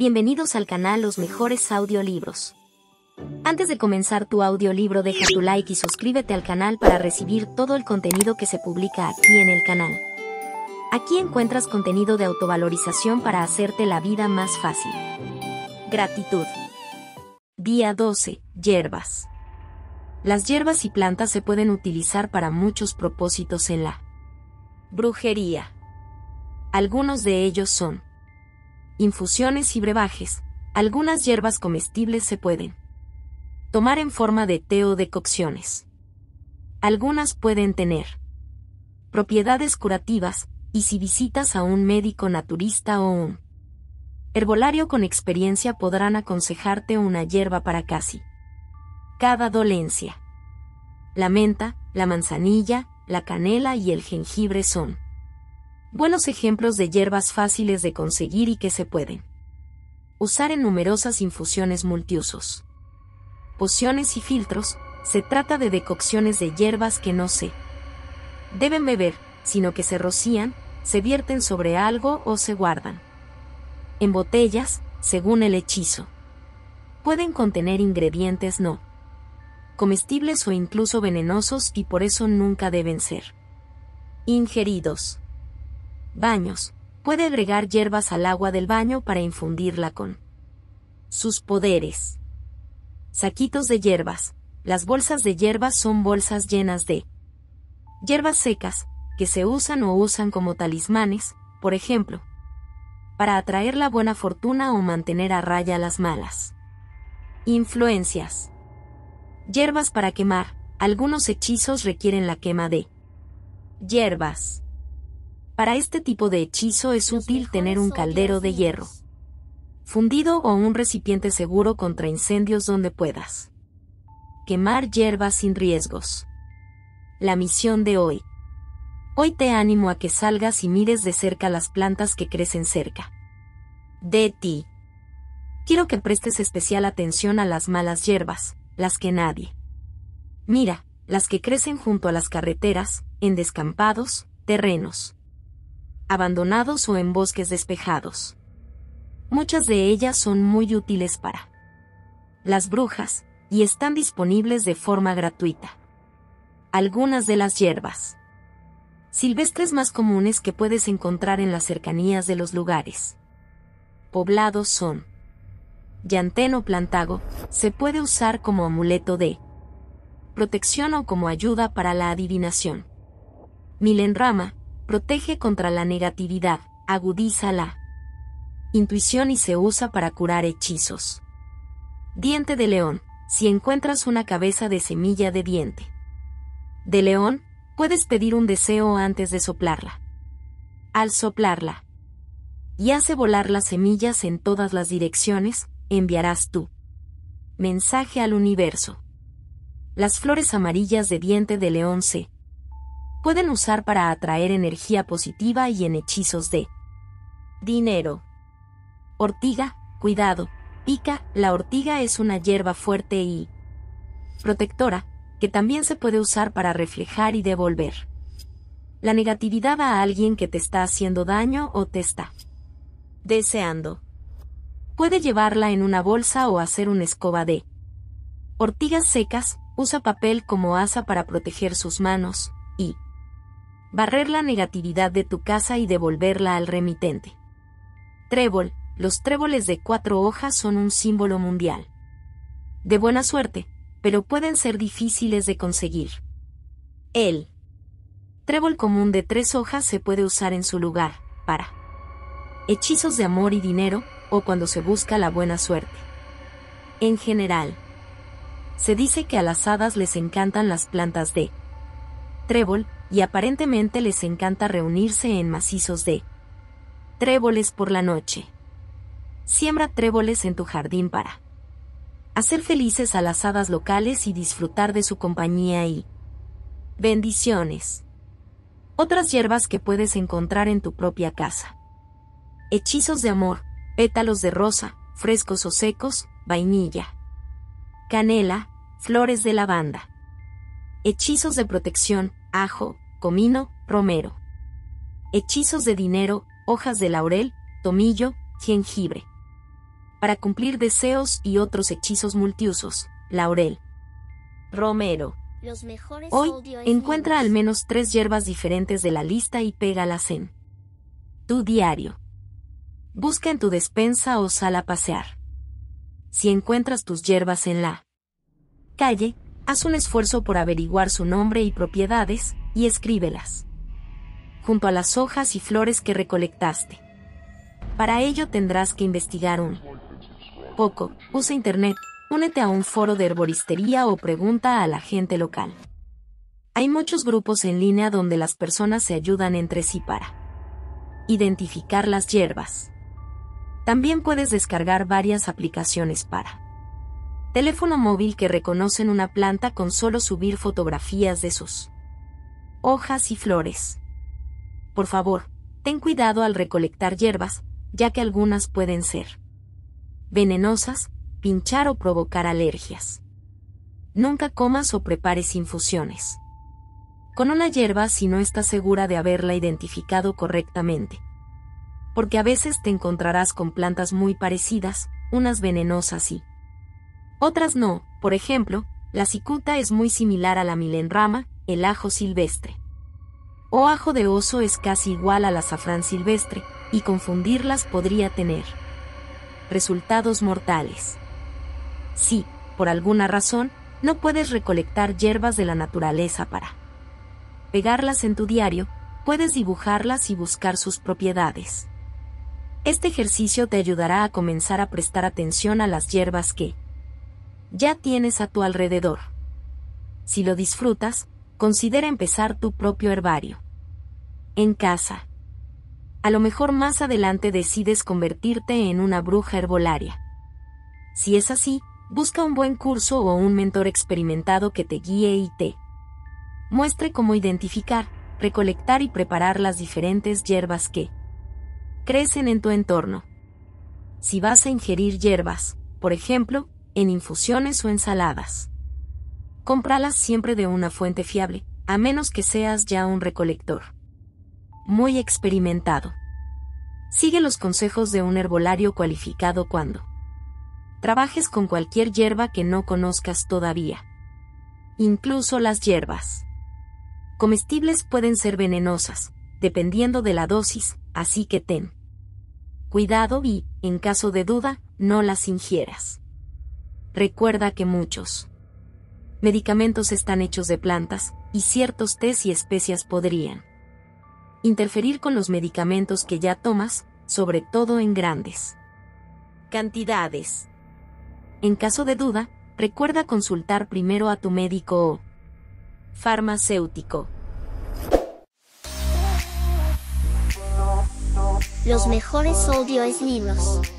Bienvenidos al canal Los Mejores Audiolibros. Antes de comenzar tu audiolibro deja tu like y suscríbete al canal para recibir todo el contenido que se publica aquí en el canal. Aquí encuentras contenido de autovalorización para hacerte la vida más fácil. Gratitud. Día 12. Hierbas. Las hierbas y plantas se pueden utilizar para muchos propósitos en la brujería. Algunos de ellos son infusiones y brebajes, algunas hierbas comestibles se pueden tomar en forma de té o cocciones. Algunas pueden tener propiedades curativas, y si visitas a un médico naturista o un herbolario con experiencia podrán aconsejarte una hierba para casi cada dolencia. La menta, la manzanilla, la canela y el jengibre son Buenos ejemplos de hierbas fáciles de conseguir y que se pueden usar en numerosas infusiones multiusos. Pociones y filtros, se trata de decocciones de hierbas que no se deben beber, sino que se rocían, se vierten sobre algo o se guardan. En botellas, según el hechizo. Pueden contener ingredientes no comestibles o incluso venenosos y por eso nunca deben ser ingeridos. Baños. Puede agregar hierbas al agua del baño para infundirla con sus poderes. Saquitos de hierbas. Las bolsas de hierbas son bolsas llenas de hierbas secas, que se usan o usan como talismanes, por ejemplo, para atraer la buena fortuna o mantener a raya las malas. Influencias. Hierbas para quemar. Algunos hechizos requieren la quema de hierbas. Para este tipo de hechizo es útil tener un caldero de hierro fundido o un recipiente seguro contra incendios donde puedas. Quemar hierbas sin riesgos. La misión de hoy. Hoy te animo a que salgas y mires de cerca las plantas que crecen cerca de ti. Quiero que prestes especial atención a las malas hierbas, las que nadie. Mira, las que crecen junto a las carreteras, en descampados, terrenos, abandonados o en bosques despejados. Muchas de ellas son muy útiles para las brujas, y están disponibles de forma gratuita. Algunas de las hierbas silvestres más comunes que puedes encontrar en las cercanías de los lugares poblados son o plantago, se puede usar como amuleto de protección o como ayuda para la adivinación. Milenrama, protege contra la negatividad, agudiza la intuición y se usa para curar hechizos. Diente de león. Si encuentras una cabeza de semilla de diente de león, puedes pedir un deseo antes de soplarla. Al soplarla y hace volar las semillas en todas las direcciones, enviarás tu Mensaje al universo. Las flores amarillas de diente de león se pueden usar para atraer energía positiva y en hechizos de dinero. Ortiga, cuidado, pica, la ortiga es una hierba fuerte y protectora, que también se puede usar para reflejar y devolver. La negatividad a alguien que te está haciendo daño o te está deseando. Puede llevarla en una bolsa o hacer una escoba de ortigas secas, usa papel como asa para proteger sus manos, y barrer la negatividad de tu casa y devolverla al remitente. Trébol, los tréboles de cuatro hojas son un símbolo mundial. De buena suerte, pero pueden ser difíciles de conseguir. El trébol común de tres hojas se puede usar en su lugar, para hechizos de amor y dinero, o cuando se busca la buena suerte. En general, se dice que a las hadas les encantan las plantas de trébol, y aparentemente les encanta reunirse en macizos de tréboles por la noche. Siembra tréboles en tu jardín para hacer felices a las hadas locales y disfrutar de su compañía y bendiciones. Otras hierbas que puedes encontrar en tu propia casa. Hechizos de amor, pétalos de rosa, frescos o secos, vainilla, canela, flores de lavanda. Hechizos de protección, ajo, comino, romero. Hechizos de dinero, hojas de laurel, tomillo, jengibre. Para cumplir deseos y otros hechizos multiusos, laurel. Romero. Hoy, encuentra al menos tres hierbas diferentes de la lista y pégalas en tu diario. Busca en tu despensa o sala a pasear. Si encuentras tus hierbas en la calle, haz un esfuerzo por averiguar su nombre y propiedades, y escríbelas. Junto a las hojas y flores que recolectaste. Para ello tendrás que investigar un poco, usa internet, únete a un foro de herboristería o pregunta a la gente local. Hay muchos grupos en línea donde las personas se ayudan entre sí para identificar las hierbas. También puedes descargar varias aplicaciones para teléfono móvil que reconocen una planta con solo subir fotografías de sus hojas y flores. Por favor, ten cuidado al recolectar hierbas, ya que algunas pueden ser venenosas, pinchar o provocar alergias. Nunca comas o prepares infusiones. Con una hierba si no estás segura de haberla identificado correctamente. Porque a veces te encontrarás con plantas muy parecidas, unas venenosas y otras no, por ejemplo, la cicuta es muy similar a la milenrama, el ajo silvestre. O ajo de oso es casi igual al azafrán silvestre, y confundirlas podría tener resultados mortales. Si, por alguna razón, no puedes recolectar hierbas de la naturaleza para pegarlas en tu diario, puedes dibujarlas y buscar sus propiedades. Este ejercicio te ayudará a comenzar a prestar atención a las hierbas que ya tienes a tu alrededor. Si lo disfrutas, considera empezar tu propio herbario. En casa. A lo mejor más adelante decides convertirte en una bruja herbolaria. Si es así, busca un buen curso o un mentor experimentado que te guíe y te muestre cómo identificar, recolectar y preparar las diferentes hierbas que crecen en tu entorno. Si vas a ingerir hierbas, por ejemplo, en infusiones o ensaladas. Cómpralas siempre de una fuente fiable, a menos que seas ya un recolector. Muy experimentado. Sigue los consejos de un herbolario cualificado cuando trabajes con cualquier hierba que no conozcas todavía. Incluso las hierbas comestibles pueden ser venenosas, dependiendo de la dosis, así que ten cuidado y, en caso de duda, no las ingieras. Recuerda que muchos medicamentos están hechos de plantas, y ciertos tés y especias podrían interferir con los medicamentos que ya tomas, sobre todo en grandes cantidades. En caso de duda, recuerda consultar primero a tu médico o farmacéutico. Los mejores es libros.